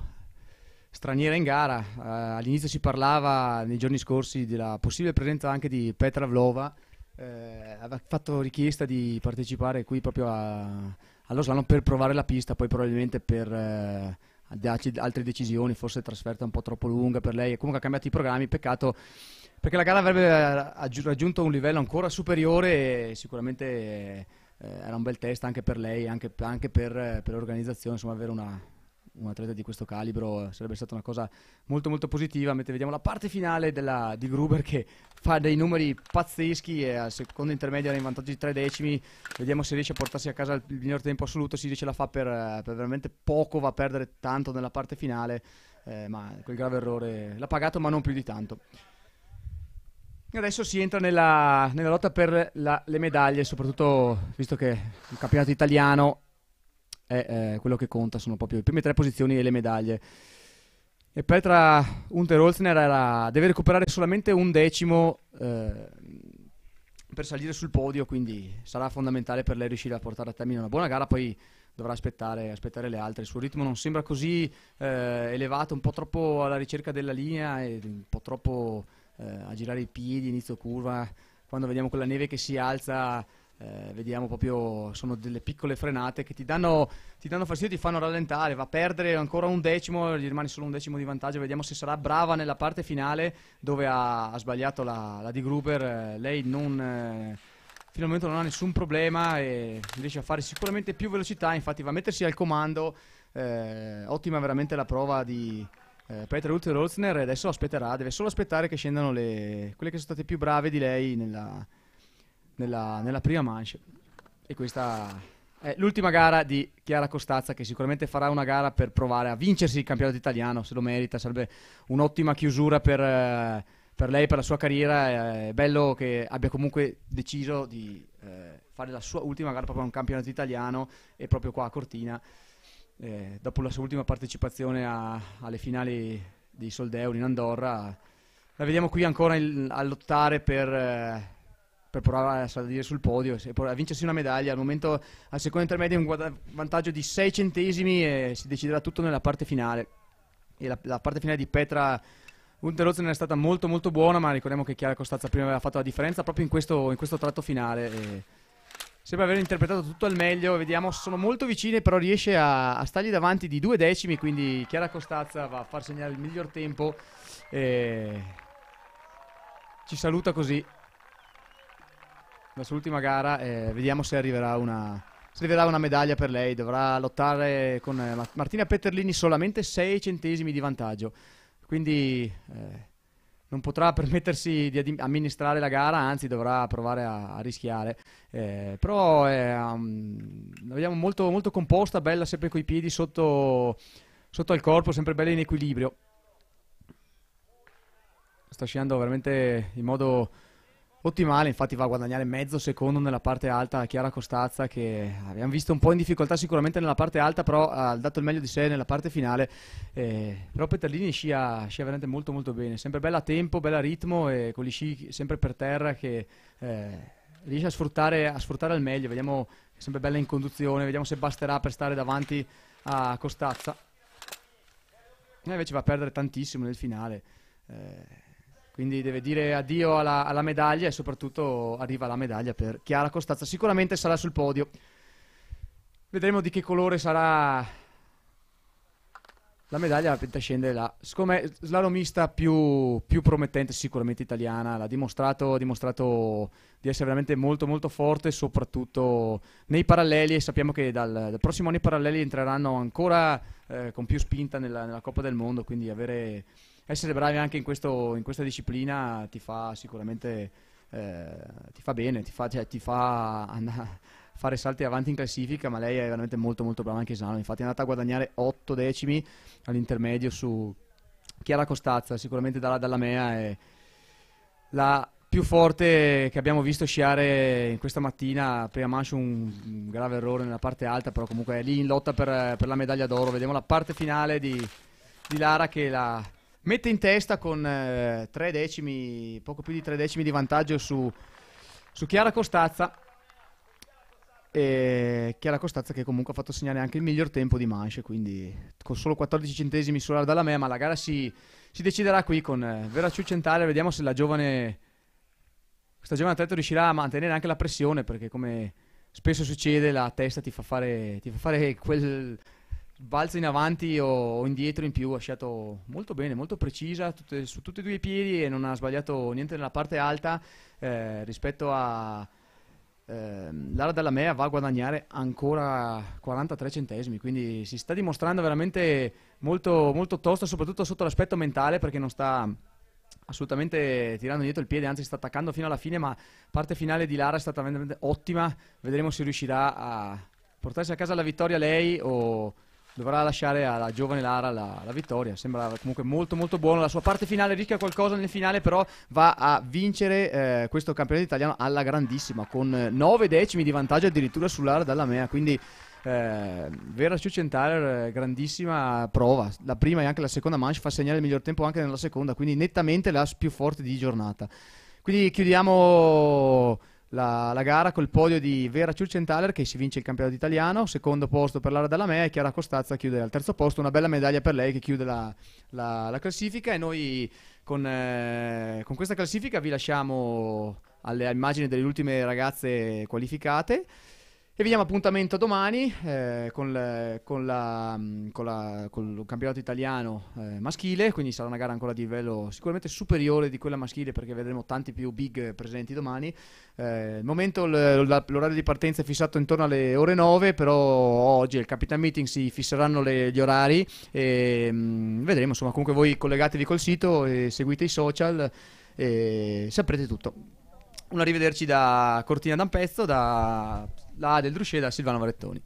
straniera in gara. Eh, all'inizio si parlava nei giorni scorsi della possibile presenza anche di Petra Vlova. Eh, aveva fatto richiesta di partecipare qui proprio a, allo slalom per provare la pista, poi probabilmente per eh, altre decisioni, forse trasferta un po' troppo lunga per lei. Comunque ha cambiato i programmi, peccato perché la gara avrebbe eh, raggiunto un livello ancora superiore e sicuramente eh, era un bel test anche per lei, anche, anche per, eh, per, l'organizzazione, insomma avere una, un atleta di questo calibro eh, sarebbe stata una cosa molto molto positiva. Mentre vediamo la parte finale della, di Gruber che fa dei numeri pazzeschi e al secondo intermedio era in vantaggio di tre decimi. Vediamo se riesce a portarsi a casa il miglior tempo assoluto, si dice la fa per, eh, per veramente poco, va a perdere tanto nella parte finale. Eh, ma quel grave errore l'ha pagato ma non più di tanto. Adesso si entra nella, nella lotta per la, le medaglie, soprattutto visto che il campionato italiano è eh, quello che conta, sono proprio le prime tre posizioni e le medaglie. E Petra Unterholzner era, deve recuperare solamente un decimo eh, per salire sul podio, quindi sarà fondamentale per lei riuscire a portare a termine una buona gara, poi dovrà aspettare, aspettare le altre. Il suo ritmo non sembra così eh, elevato, un po' troppo alla ricerca della linea e un po' troppo eh, a girare i piedi, inizio curva, quando vediamo quella neve che si alza eh, vediamo proprio, sono delle piccole frenate che ti danno, ti danno, fastidio, ti fanno rallentare, va a perdere ancora un decimo, gli rimane solo un decimo di vantaggio, vediamo se sarà brava nella parte finale dove ha, ha sbagliato la, la di Gruber, eh, lei non, eh, fino al momento non ha nessun problema e riesce a fare sicuramente più velocità, infatti va a mettersi al comando, eh, ottima veramente la prova di, eh, Petra Ruth Rozner adesso aspetterà, deve solo aspettare che scendano le, quelle che sono state più brave di lei nella, nella, nella prima manche. E questa è l'ultima gara di Chiara Costazza che sicuramente farà una gara per provare a vincersi il campionato italiano, se lo merita, sarebbe un'ottima chiusura per... Eh, per lei, per la sua carriera, eh, è bello che abbia comunque deciso di eh, fare la sua ultima gara proprio a un campionato italiano e proprio qua a Cortina eh, dopo la sua ultima partecipazione a, alle finali di Soldeu in Andorra, la vediamo qui ancora in, a lottare per, eh, per, provare a salire sul podio e a vincersi una medaglia. Al momento al secondo intermedio un guada- vantaggio di 6 centesimi e si deciderà tutto nella parte finale. E la, la parte finale di Petra Unterozen è stata molto molto buona, ma ricordiamo che Chiara Costazza prima aveva fatto la differenza proprio in questo, in questo tratto finale. E sembra aver interpretato tutto al meglio. Vediamo, sono molto vicine, però riesce a, a, stargli davanti di due decimi. Quindi Chiara Costazza va a far segnare il miglior tempo. E ci saluta così. La sua ultima gara, eh, vediamo se arriverà, una, se arriverà una medaglia per lei. Dovrà lottare con eh, Martina Petterlini solamente 6 centesimi di vantaggio. Quindi. Eh, non potrà permettersi di amministrare la gara, anzi dovrà provare a, a rischiare. Eh, però è, um, la vediamo molto, molto, composta, bella sempre con i piedi sotto, sotto al corpo, sempre bella in equilibrio. Sta sciando veramente in modo ottimale, infatti va a guadagnare mezzo secondo nella parte alta a Chiara Costazza che abbiamo visto un po' in difficoltà sicuramente nella parte alta, però ha dato il meglio di sé nella parte finale. Eh, però Petalini scia, scia, veramente molto molto bene, sempre bella a tempo, bella a ritmo e con gli sci sempre per terra che eh, riesce a sfruttare, a sfruttare al meglio, vediamo sempre bella in conduzione, vediamo se basterà per stare davanti a Costazza. E invece va a perdere tantissimo nel finale. Eh, quindi deve dire addio alla, alla medaglia e soprattutto arriva la medaglia per Chiara Costanza. Sicuramente sarà sul podio. Vedremo di che colore sarà la medaglia la pentascende la siccome slalomista più, più promettente sicuramente italiana, l'ha dimostrato, ha dimostrato di essere veramente molto molto forte soprattutto nei paralleli e sappiamo che dal, dal prossimo anno i paralleli entreranno ancora eh, con più spinta nella, nella Coppa del Mondo, quindi avere essere bravi anche in, questo, in questa disciplina ti fa sicuramente eh, ti fa bene, ti fa, cioè, ti fa andare, fare salti avanti in classifica, ma lei è veramente molto molto brava anche in Sano, infatti è andata a guadagnare 8 decimi all'intermedio su Chiara Costazza, sicuramente dalla Dallamea è la più forte che abbiamo visto sciare in questa mattina, prima manche un grave errore nella parte alta, però comunque è lì in lotta per, per la medaglia d'oro, vediamo la parte finale di, di Lara che la mette in testa con eh, tre decimi, poco più di tre decimi di vantaggio su, su Chiara Costazza. E Chiara Costazza che comunque ha fatto segnare anche il miglior tempo di manche, quindi con solo 14 centesimi sull'ora dalla me, ma la gara si, si deciderà qui con eh, Vera Ciucentale, vediamo se la giovane, questa giovane atleta riuscirà a mantenere anche la pressione, perché come spesso succede la testa ti fa fare, ti fa fare quel balzo in avanti o indietro in più ha sciato molto bene, molto precisa tutte, su tutti e due i piedi e non ha sbagliato niente nella parte alta eh, rispetto a eh, Lara Dalla Mea va a guadagnare ancora 43 centesimi quindi si sta dimostrando veramente molto, molto tosta soprattutto sotto l'aspetto mentale perché non sta assolutamente tirando dietro il piede, anzi sta attaccando fino alla fine, ma parte finale di Lara è stata veramente ottima, vedremo se riuscirà a portarsi a casa la vittoria lei o dovrà lasciare alla giovane Lara la, la, vittoria. Sembra comunque molto molto buono. La sua parte finale rischia qualcosa nel finale, però va a vincere eh, questo campionato italiano alla grandissima, con 9 eh, decimi di vantaggio addirittura dalla Mea. Quindi eh, Vera Ciucenthaler, eh, grandissima prova. La prima e anche la seconda manche fa segnare il miglior tempo anche nella seconda, quindi nettamente la più forte di giornata. Quindi chiudiamo la, la, gara col podio di Vera Ciurcenthaler che si vince il campionato italiano, secondo posto per l'area della Mea e Chiara Costazza chiude al terzo posto, una bella medaglia per lei che chiude la, la, la classifica e noi con, eh, con, questa classifica vi lasciamo alle immagini delle ultime ragazze qualificate. E vi diamo appuntamento domani eh, con, le, con, la, mm, con, la, con, il campionato italiano eh, maschile, quindi sarà una gara ancora di livello sicuramente superiore di quella maschile perché vedremo tanti più big presenti domani. Eh, momento, l'orario di partenza è fissato intorno alle ore 9, però oggi al Capitan Meeting si fisseranno le, gli orari e mh, mm, vedremo, insomma comunque voi collegatevi col sito e seguite i social e saprete tutto. Un arrivederci da Cortina da un pezzo, da la A del Druscella Silvano Varettoni.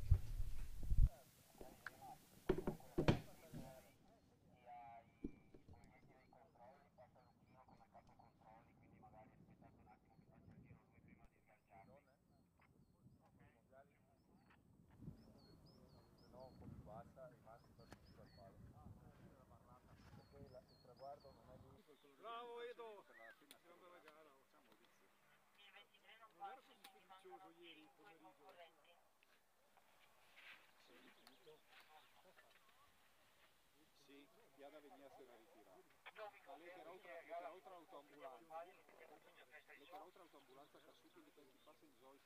lei y ahora venía a ser la lei era otra, era otra autoambulanza. Era otra autoambulanza que a subito per chi passa in Zoe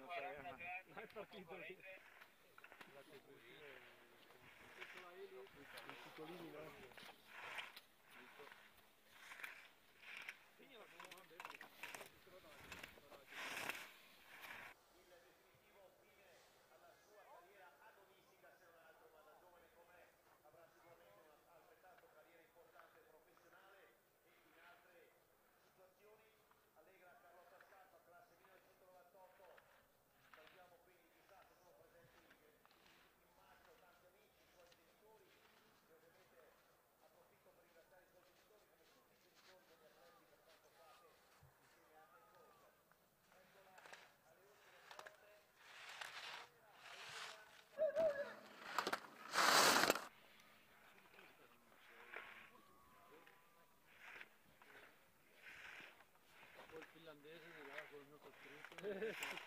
non sarei mai partito lì. La costruzione, i Thank you.